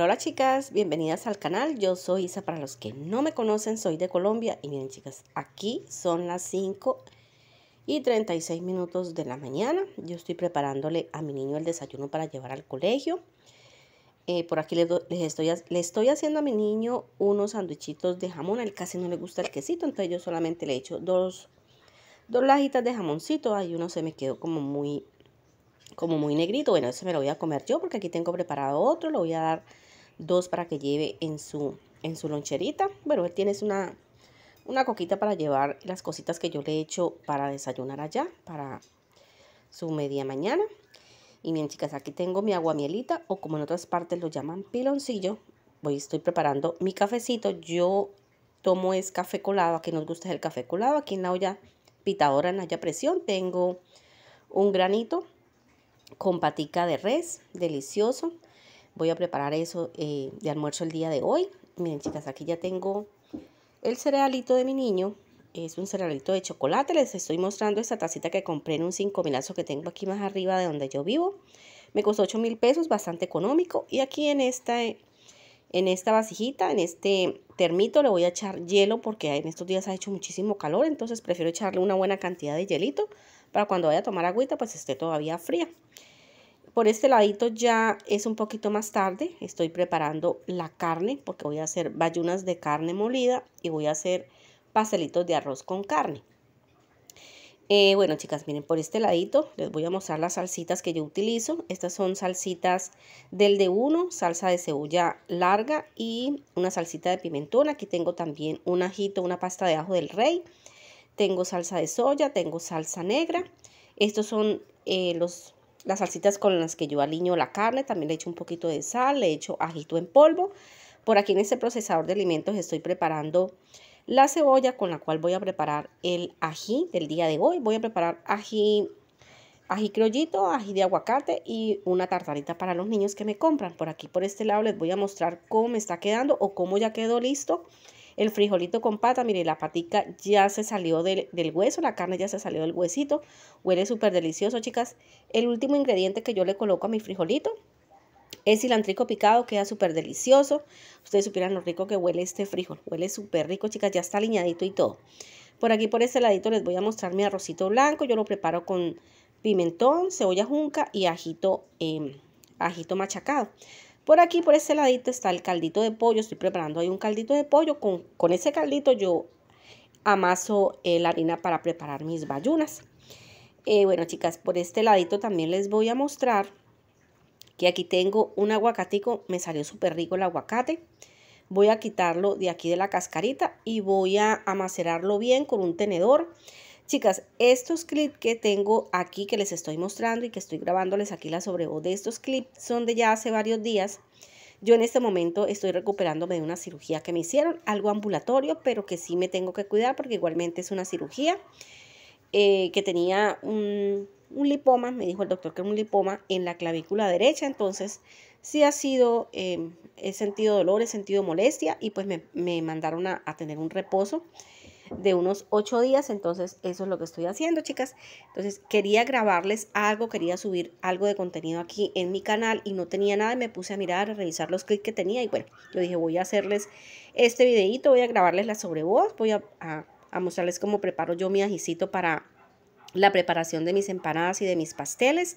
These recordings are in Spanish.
Hola, chicas, bienvenidas al canal. Yo soy Isa, para los que no me conocen, soy de Colombia. Y miren chicas, aquí son las 5 y 36 minutos de la mañana. Yo estoy preparándole a mi niño el desayuno para llevar al colegio. Eh, por aquí les, estoy, le estoy haciendo a mi niño unos sandwichitos de jamón. A él casi no le gusta el quesito, entonces yo solamente le echo dos, dos lajitas de jamoncito. Ahí uno se me quedó como muy como muy negrito. Bueno, ese me lo voy a comer yo porque aquí tengo preparado otro. Lo voy a dar dos para que lleve en su, en su loncherita. Bueno, él tiene una, una coquita para llevar las cositas que yo le he hecho para desayunar allá, para su media mañana. Y bien, chicas, aquí tengo mi agua mielita. o como en otras partes lo llaman piloncillo. voy estoy preparando mi cafecito. Yo tomo es café colado. Aquí nos gusta el café colado. Aquí en la olla pitadora, en la olla presión, tengo un granito con patica de res, delicioso. Voy a preparar eso eh, de almuerzo el día de hoy. Miren, chicas, aquí ya tengo el cerealito de mi niño. Es un cerealito de chocolate. Les estoy mostrando esta tacita que compré en un 5 milazo que tengo aquí más arriba de donde yo vivo. Me costó 8 mil pesos, bastante económico. Y aquí en esta, en esta vasijita, en este termito, le voy a echar hielo porque en estos días ha hecho muchísimo calor. Entonces prefiero echarle una buena cantidad de hielito para cuando vaya a tomar agüita, pues esté todavía fría. Por este ladito ya es un poquito más tarde, estoy preparando la carne porque voy a hacer bayunas de carne molida y voy a hacer pastelitos de arroz con carne. Eh, bueno chicas, miren, por este ladito les voy a mostrar las salsitas que yo utilizo. Estas son salsitas del de uno, salsa de cebolla larga y una salsita de pimentón. Aquí tengo también un ajito, una pasta de ajo del rey. Tengo salsa de soya, tengo salsa negra. Estos son eh, los las salsitas con las que yo aliño la carne, también le echo un poquito de sal, le echo ajito en polvo. Por aquí en este procesador de alimentos estoy preparando la cebolla con la cual voy a preparar el ají del día de hoy. Voy a preparar ají, ají criollito, ají de aguacate y una tartarita para los niños que me compran. Por aquí por este lado les voy a mostrar cómo me está quedando o cómo ya quedó listo el frijolito con pata, mire, la patica ya se salió del, hueso, la carne ya se salió del huesito. Huele súper delicioso, chicas. El último ingrediente que yo le coloco a mi frijolito es cilantrico picado, queda súper delicioso. Ustedes supieran lo rico que huele este frijol. Huele súper rico, chicas, ya está alineadito y todo. Por aquí, por este ladito, les voy a mostrar mi arrocito blanco. Yo lo preparo con pimentón, cebolla junca y ajito, em, ajito machacado. Por aquí, por este ladito, está el caldito de pollo. Estoy preparando ahí un caldito de pollo. Con, con ese caldito yo amaso eh, la harina para preparar mis bayunas. Eh, bueno, chicas, por este ladito también les voy a mostrar que aquí tengo un aguacatico. Me salió súper rico el aguacate. Voy a quitarlo de aquí de la cascarita y voy a amacerarlo bien con un tenedor. Chicas, estos clips que tengo aquí que les estoy mostrando y que estoy grabándoles aquí la sobrevoz de estos clips son de ya hace varios días. Yo en este momento estoy recuperándome de una cirugía que me hicieron, algo ambulatorio, pero que sí me tengo que cuidar porque igualmente es una cirugía eh, que tenía un, lipoma, me dijo el doctor que era un lipoma en la clavícula derecha, entonces sí ha sido, eh, he sentido dolor, he sentido molestia y pues me, mandaron a, a tener un reposo de unos 8 días, entonces eso es lo que estoy haciendo, chicas. Entonces quería grabarles algo, quería subir algo de contenido aquí en mi canal y no tenía nada me puse a mirar, a revisar los clics que tenía y bueno, yo dije voy a hacerles este videito, voy a grabarles la sobrevoz, voy a, a mostrarles cómo preparo yo mi ajicito para la preparación de mis empanadas y de mis pasteles.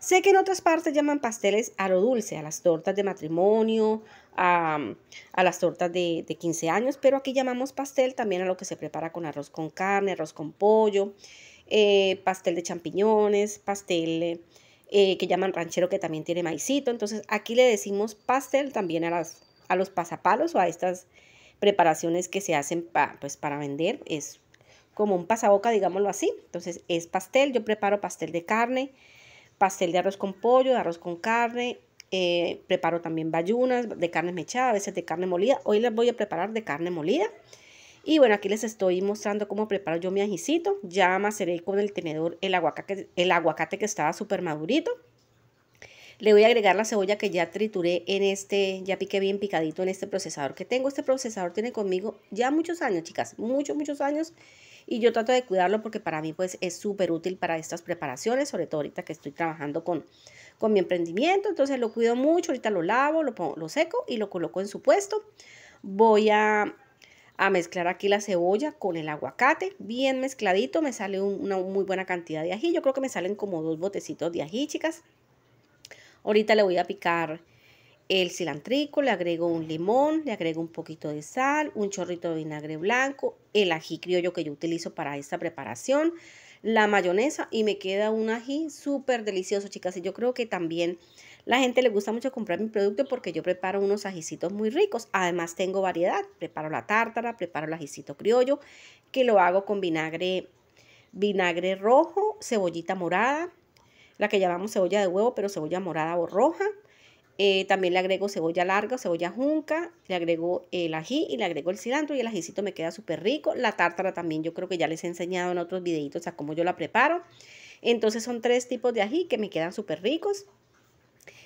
Sé que en otras partes llaman pasteles a lo dulce, a las tortas de matrimonio, a, las tortas de, 15 años, pero aquí llamamos pastel también a lo que se prepara con arroz con carne, arroz con pollo, eh, pastel de champiñones, pastel eh, que llaman ranchero que también tiene maicito. Entonces aquí le decimos pastel también a, las, a los pasapalos o a estas preparaciones que se hacen pues, para vender. Es como un pasaboca, digámoslo así. Entonces es pastel, yo preparo pastel de carne, pastel de arroz con pollo, arroz con carne, eh, preparo también bayunas de carne mechada, a veces de carne molida. Hoy las voy a preparar de carne molida. Y bueno, aquí les estoy mostrando cómo preparo yo mi ajicito. Ya maceré con el tenedor el aguacate, el aguacate que estaba súper madurito. Le voy a agregar la cebolla que ya trituré en este, ya piqué bien picadito en este procesador que tengo. Este procesador tiene conmigo ya muchos años, chicas, muchos, muchos años. Y yo trato de cuidarlo porque para mí pues es súper útil para estas preparaciones, sobre todo ahorita que estoy trabajando con, con mi emprendimiento. Entonces lo cuido mucho, ahorita lo lavo, lo, seco y lo coloco en su puesto. Voy a a mezclar aquí la cebolla con el aguacate, bien mezcladito, me sale una muy buena cantidad de ají, yo creo que me salen como dos botecitos de ají, chicas. Ahorita le voy a picar el cilantrico, le agrego un limón, le agrego un poquito de sal, un chorrito de vinagre blanco, el ají criollo que yo utilizo para esta preparación, la mayonesa y me queda un ají súper delicioso, chicas. Y yo creo que también la gente le gusta mucho comprar mi producto porque yo preparo unos ajicitos muy ricos. Además tengo variedad, preparo la tártara, preparo el ajicito criollo, que lo hago con vinagre, vinagre rojo, cebollita morada, la que llamamos cebolla de huevo, pero cebolla morada o roja. Eh, también le agrego cebolla larga, cebolla junca, le agrego el ají y le agrego el cilantro y el ajicito me queda súper rico. La tártara también yo creo que ya les he enseñado en otros videitos a cómo yo la preparo. Entonces son tres tipos de ají que me quedan súper ricos.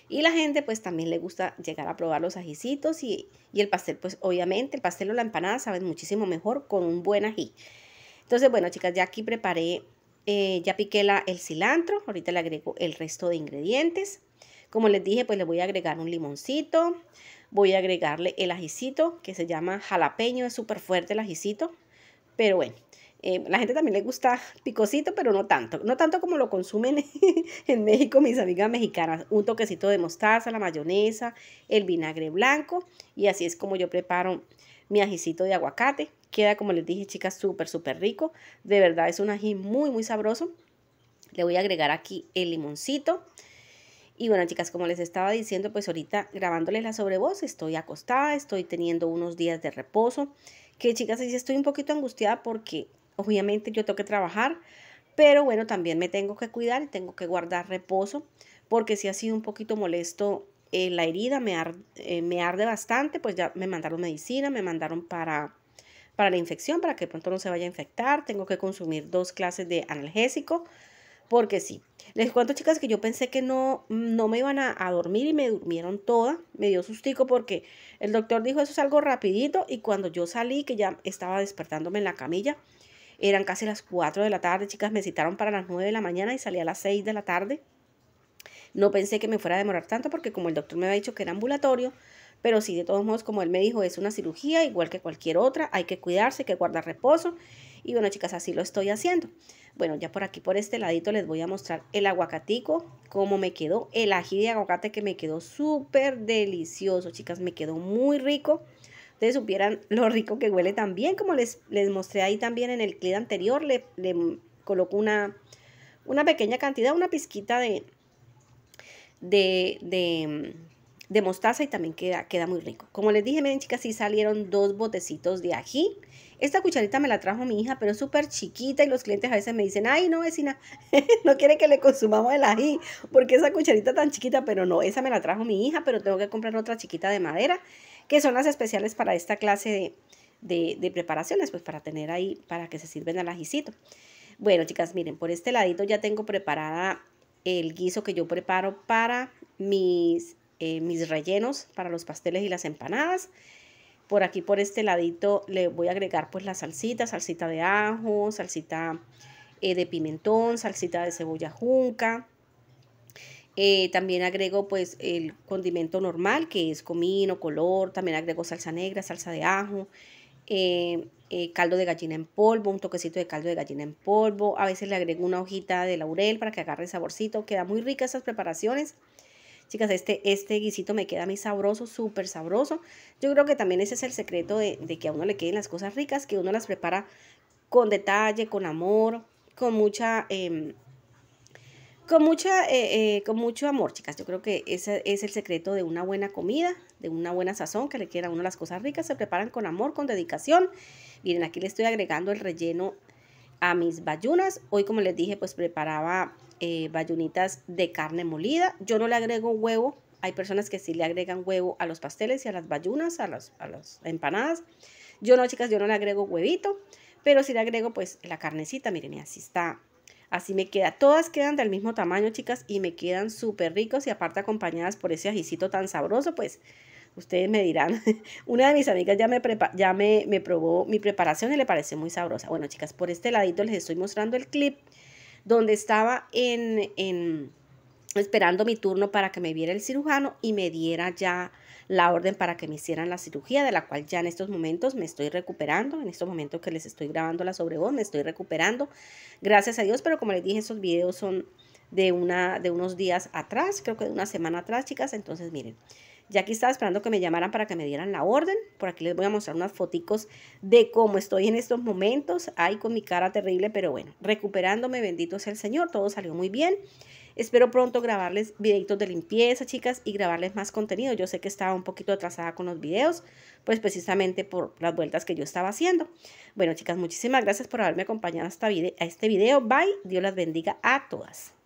Y la gente pues también le gusta llegar a probar los ajicitos y, y el pastel pues obviamente el pastel o la empanada saben muchísimo mejor con un buen ají. Entonces bueno chicas ya aquí preparé eh, ya piqué la, el cilantro, ahorita le agrego el resto de ingredientes. Como les dije, pues le voy a agregar un limoncito, voy a agregarle el ajicito que se llama jalapeño, es súper fuerte el ajicito, pero bueno. Eh, la gente también le gusta picocito pero no tanto. No tanto como lo consumen en México mis amigas mexicanas. Un toquecito de mostaza, la mayonesa, el vinagre blanco. Y así es como yo preparo mi ajicito de aguacate. Queda, como les dije, chicas, súper, súper rico. De verdad, es un ají muy, muy sabroso. Le voy a agregar aquí el limoncito. Y bueno, chicas, como les estaba diciendo, pues ahorita grabándoles la sobrevoz, estoy acostada, estoy teniendo unos días de reposo. Que chicas, si estoy un poquito angustiada porque obviamente yo tengo que trabajar, pero bueno, también me tengo que cuidar y tengo que guardar reposo porque si ha sido un poquito molesto eh, la herida me, eh, me, arde bastante, pues ya me mandaron medicina, me mandaron para, para la infección, para que pronto no se vaya a infectar, tengo que consumir dos clases de analgésico, porque sí. Les cuento, chicas, que yo pensé que no, no me iban a, dormir y me durmieron toda. Me dio sustico porque el doctor dijo eso es algo rapidito y cuando yo salí, que ya estaba despertándome en la camilla, eran casi las 4 de la tarde, chicas, me citaron para las 9 de la mañana y salí a las 6 de la tarde. No pensé que me fuera a demorar tanto porque como el doctor me había dicho que era ambulatorio, pero sí, de todos modos, como él me dijo, es una cirugía igual que cualquier otra, hay que cuidarse, hay que guardar reposo. Y bueno, chicas, así lo estoy haciendo. Bueno, ya por aquí, por este ladito, les voy a mostrar el aguacatico, cómo me quedó, el ají de aguacate que me quedó súper delicioso, chicas, me quedó muy rico. Ustedes supieran lo rico que huele también, como les, les mostré ahí también en el clip anterior, le, le coloco una, una pequeña cantidad, una pizquita de, de, mostaza y también queda, queda muy rico. Como les dije, miren chicas, si salieron dos botecitos de ají. Esta cucharita me la trajo mi hija, pero es súper chiquita y los clientes a veces me dicen, ay no vecina, no quiere que le consumamos el ají, porque esa cucharita tan chiquita, pero no, esa me la trajo mi hija, pero tengo que comprar otra chiquita de madera, que son las especiales para esta clase de, de, preparaciones, pues para tener ahí, para que se sirven al ajicito. Bueno, chicas, miren, por este ladito ya tengo preparada el guiso que yo preparo para mis, eh, mis rellenos, para los pasteles y las empanadas. Por aquí, por este ladito, le voy a agregar pues la salsita, salsita de ajo, salsita eh, de pimentón, salsita de cebolla junca. Eh, también agrego pues el condimento normal que es comino, color, también agrego salsa negra, salsa de ajo, eh, caldo de gallina en polvo, un toquecito de caldo de gallina en polvo. A veces le agrego una hojita de laurel para que agarre saborcito. Queda muy rica esas preparaciones. Chicas, este, este guisito me queda muy sabroso, súper sabroso. Yo creo que también ese es el secreto de, que a uno le queden las cosas ricas, que uno las prepara con detalle, con amor, con mucha... Em, con, mucha, eh, eh, con mucho amor, chicas. Yo creo que ese es el secreto de una buena comida, de una buena sazón, que le a uno las cosas ricas. Se preparan con amor, con dedicación Miren, aquí le estoy agregando el relleno a mis bayunas. Hoy, como les dije, pues preparaba eh, bayunitas de carne molida. Yo no le agrego huevo. Hay personas que sí le agregan huevo a los pasteles y a las bayunas, a las, a las empanadas. Yo no, chicas, yo no le agrego huevito, pero sí le agrego pues la carnecita. Miren, así está Así me queda. Todas quedan del mismo tamaño, chicas, y me quedan súper ricos y aparte acompañadas por ese ajicito tan sabroso, pues Ustedes me dirán, una de mis amigas ya, me, ya me, probó mi preparación y le parece muy sabrosa. Bueno, chicas, por este ladito les estoy mostrando el clip donde estaba en, esperando mi turno para que me viera el cirujano y me diera ya la orden para que me hicieran la cirugía, de la cual ya en estos momentos me estoy recuperando, en estos momentos que les estoy grabando la sobrevoz, me estoy recuperando, gracias a Dios, pero como les dije, estos videos son de, una, de unos días atrás, creo que de una semana atrás, chicas, entonces miren, ya aquí estaba esperando que me llamaran para que me dieran la orden. Por aquí les voy a mostrar unas foticos de cómo estoy en estos momentos. Ay, con mi cara terrible, pero bueno, recuperándome, bendito sea el Señor, todo salió muy bien. Espero pronto grabarles videitos de limpieza, chicas, y grabarles más contenido. Yo sé que estaba un poquito atrasada con los videos, pues precisamente por las vueltas que yo estaba haciendo. Bueno, chicas, muchísimas gracias por haberme acompañado hasta a este video. Bye, Dios las bendiga a todas.